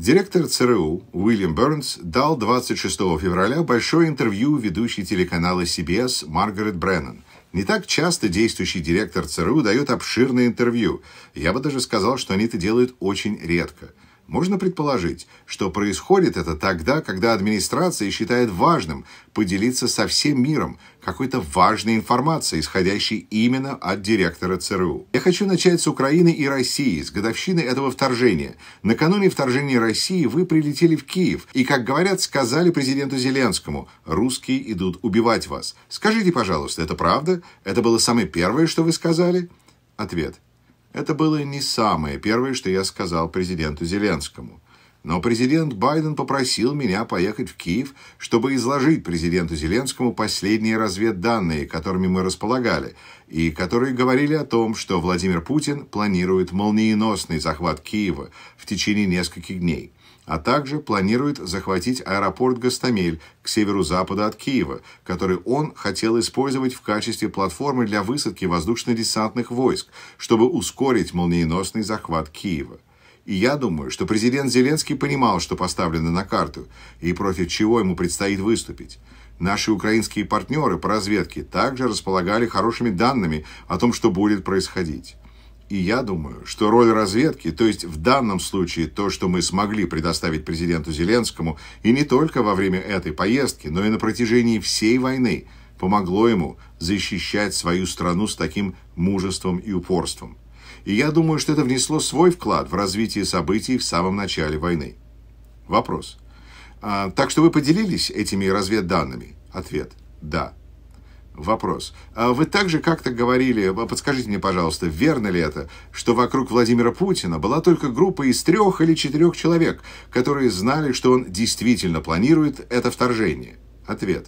Директор ЦРУ Уильям Бернс дал 26 февраля большое интервью ведущей телеканала CBS Маргарет Бреннан. Не так часто действующий директор ЦРУ дает обширное интервью. Я бы даже сказал, что они это делают очень редко – можно предположить, что происходит это тогда, когда администрация считает важным поделиться со всем миром какой-то важной информацией, исходящей именно от директора ЦРУ. Я хочу начать с Украины и России, с годовщины этого вторжения. Накануне вторжения России вы прилетели в Киев и, как говорят, сказали президенту Зеленскому, русские идут убивать вас. Скажите, пожалуйста, это правда? Это было самое первое, что вы сказали? Ответ – это было не самое первое, что я сказал президенту Зеленскому. Но президент Байден попросил меня поехать в Киев, чтобы изложить президенту Зеленскому последние разведданные, которыми мы располагали, и которые говорили о том, что Владимир Путин планирует молниеносный захват Киева в течение нескольких дней – а также планирует захватить аэропорт Гастамель к северу-западу от Киева, который он хотел использовать в качестве платформы для высадки воздушно-десантных войск, чтобы ускорить молниеносный захват Киева. И я думаю, что президент Зеленский понимал, что поставлено на карту, и против чего ему предстоит выступить. Наши украинские партнеры по разведке также располагали хорошими данными о том, что будет происходить. И я думаю, что роль разведки, то есть в данном случае то, что мы смогли предоставить президенту Зеленскому, и не только во время этой поездки, но и на протяжении всей войны, помогло ему защищать свою страну с таким мужеством и упорством. И я думаю, что это внесло свой вклад в развитие событий в самом начале войны. Вопрос. А, так что вы поделились этими разведданными? Ответ. Да. Вопрос. А вы также как-то говорили, а, подскажите мне, пожалуйста, верно ли это, что вокруг Владимира Путина была только группа из трех или четырех человек, которые знали, что он действительно планирует это вторжение? Ответ.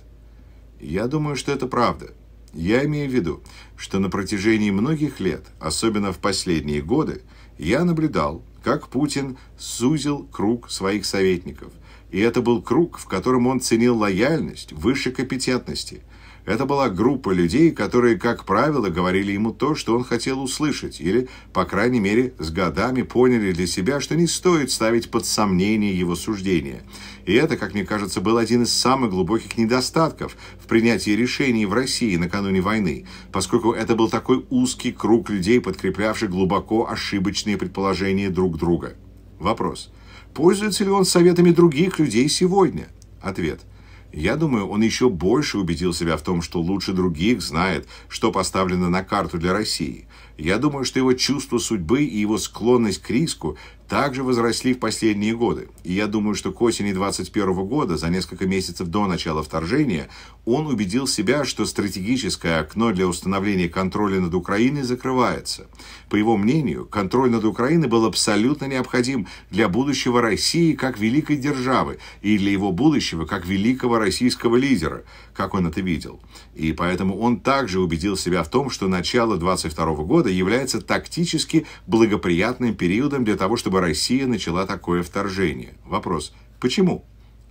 Я думаю, что это правда. Я имею в виду, что на протяжении многих лет, особенно в последние годы, я наблюдал, как Путин сузил круг своих советников. И это был круг, в котором он ценил лояльность выше компетентности – это была группа людей, которые, как правило, говорили ему то, что он хотел услышать, или, по крайней мере, с годами поняли для себя, что не стоит ставить под сомнение его суждения. И это, как мне кажется, был один из самых глубоких недостатков в принятии решений в России накануне войны, поскольку это был такой узкий круг людей, подкреплявших глубоко ошибочные предположения друг друга. Вопрос. Пользуется ли он советами других людей сегодня? Ответ – я думаю, он еще больше убедил себя в том, что лучше других знает, что поставлено на карту для России. Я думаю, что его чувство судьбы и его склонность к риску также возросли в последние годы, и я думаю, что к осени 2021 года, за несколько месяцев до начала вторжения, он убедил себя, что стратегическое окно для установления контроля над Украиной закрывается. По его мнению, контроль над Украиной был абсолютно необходим для будущего России как великой державы и для его будущего как великого российского лидера, как он это видел. И поэтому он также убедил себя в том, что начало 2022 года является тактически благоприятным периодом для того, чтобы Россия начала такое вторжение. Вопрос, почему?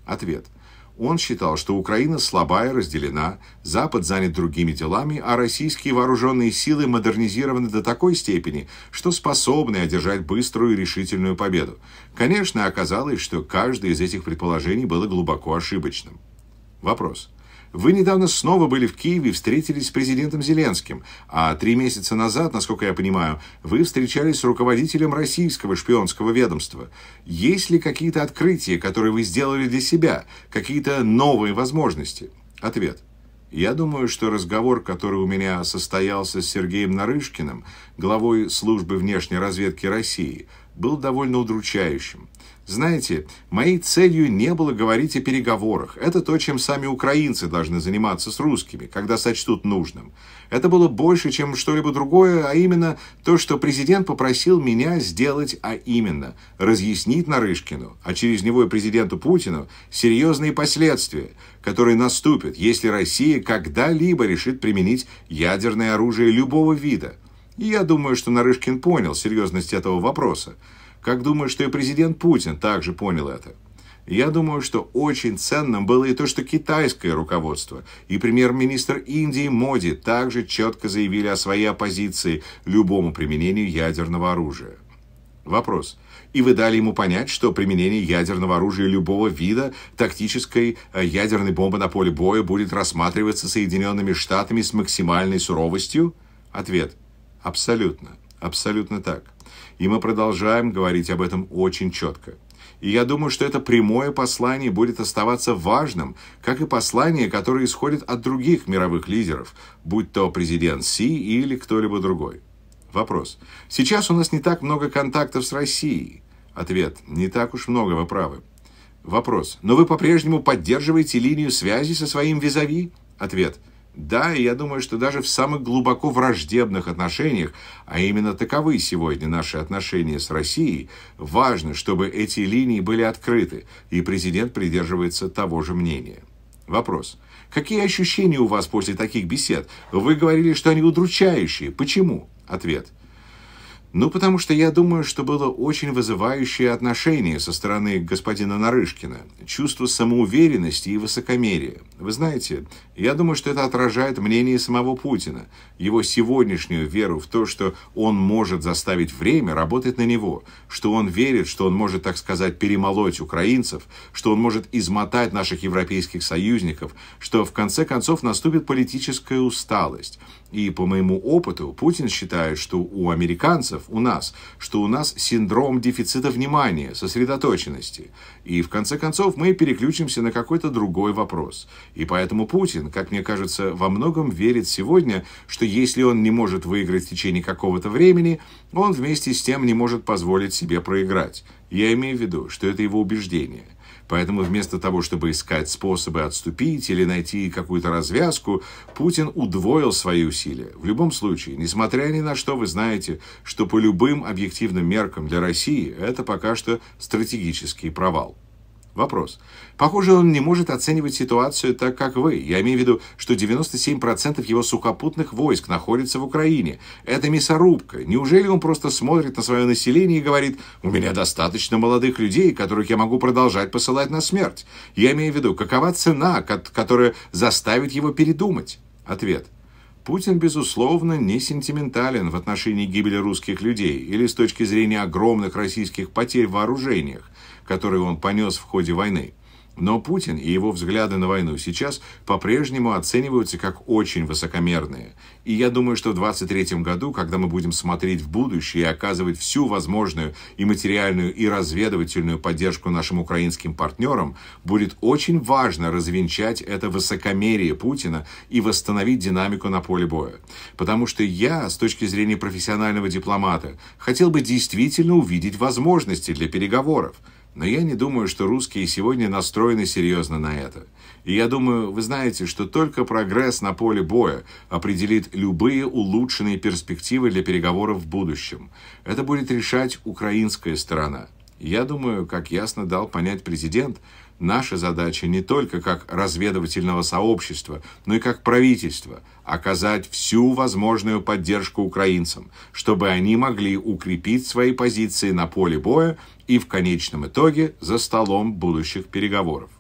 Ответ. Он считал, что Украина слабая, разделена, Запад занят другими делами, а российские вооруженные силы модернизированы до такой степени, что способны одержать быструю и решительную победу. Конечно, оказалось, что каждое из этих предположений было глубоко ошибочным. Вопрос. Вы недавно снова были в Киеве и встретились с президентом Зеленским, а три месяца назад, насколько я понимаю, вы встречались с руководителем российского шпионского ведомства. Есть ли какие-то открытия, которые вы сделали для себя, какие-то новые возможности? Ответ. Я думаю, что разговор, который у меня состоялся с Сергеем Нарышкиным, главой службы внешней разведки России, был довольно удручающим. Знаете, моей целью не было говорить о переговорах. Это то, чем сами украинцы должны заниматься с русскими, когда сочтут нужным. Это было больше, чем что-либо другое, а именно то, что президент попросил меня сделать, а именно разъяснить Нарышкину, а через него и президенту Путину, серьезные последствия, которые наступят, если Россия когда-либо решит применить ядерное оружие любого вида – и я думаю, что Нарышкин понял серьезность этого вопроса, как думаю, что и президент Путин также понял это. Я думаю, что очень ценным было и то, что китайское руководство и премьер-министр Индии Моди также четко заявили о своей оппозиции любому применению ядерного оружия. Вопрос. И вы дали ему понять, что применение ядерного оружия любого вида тактической э, ядерной бомбы на поле боя будет рассматриваться Соединенными Штатами с максимальной суровостью? Ответ. Абсолютно. Абсолютно так. И мы продолжаем говорить об этом очень четко. И я думаю, что это прямое послание будет оставаться важным, как и послание, которое исходит от других мировых лидеров, будь то президент Си или кто-либо другой. Вопрос. Сейчас у нас не так много контактов с Россией. Ответ. Не так уж много, вы правы. Вопрос. Но вы по-прежнему поддерживаете линию связи со своим визави? Ответ. Да, и я думаю, что даже в самых глубоко враждебных отношениях, а именно таковы сегодня наши отношения с Россией, важно, чтобы эти линии были открыты, и президент придерживается того же мнения. Вопрос. Какие ощущения у вас после таких бесед? Вы говорили, что они удручающие. Почему? Ответ. Ну, потому что я думаю, что было очень вызывающее отношение со стороны господина Нарышкина. Чувство самоуверенности и высокомерия. Вы знаете, я думаю, что это отражает мнение самого Путина. Его сегодняшнюю веру в то, что он может заставить время работать на него. Что он верит, что он может, так сказать, перемолоть украинцев. Что он может измотать наших европейских союзников. Что в конце концов наступит политическая усталость. И по моему опыту Путин считает, что у американцев, у нас, что у нас синдром дефицита внимания, сосредоточенности. И в конце концов мы переключимся на какой-то другой вопрос. И поэтому Путин, как мне кажется, во многом верит сегодня, что если он не может выиграть в течение какого-то времени, он вместе с тем не может позволить себе проиграть. Я имею в виду, что это его убеждение – Поэтому вместо того, чтобы искать способы отступить или найти какую-то развязку, Путин удвоил свои усилия. В любом случае, несмотря ни на что, вы знаете, что по любым объективным меркам для России это пока что стратегический провал. Вопрос. Похоже, он не может оценивать ситуацию так, как вы. Я имею в виду, что 97% его сухопутных войск находятся в Украине. Это мясорубка. Неужели он просто смотрит на свое население и говорит, у меня достаточно молодых людей, которых я могу продолжать посылать на смерть? Я имею в виду, какова цена, которая заставит его передумать? Ответ. Путин, безусловно, не сентиментален в отношении гибели русских людей или с точки зрения огромных российских потерь в вооружениях, которые он понес в ходе войны. Но Путин и его взгляды на войну сейчас по-прежнему оцениваются как очень высокомерные. И я думаю, что в 2023 году, когда мы будем смотреть в будущее и оказывать всю возможную и материальную, и разведывательную поддержку нашим украинским партнерам, будет очень важно развенчать это высокомерие Путина и восстановить динамику на поле боя. Потому что я, с точки зрения профессионального дипломата, хотел бы действительно увидеть возможности для переговоров. Но я не думаю, что русские сегодня настроены серьезно на это. И я думаю, вы знаете, что только прогресс на поле боя определит любые улучшенные перспективы для переговоров в будущем. Это будет решать украинская сторона. Я думаю, как ясно дал понять президент, Наша задача не только как разведывательного сообщества, но и как правительства – оказать всю возможную поддержку украинцам, чтобы они могли укрепить свои позиции на поле боя и в конечном итоге за столом будущих переговоров.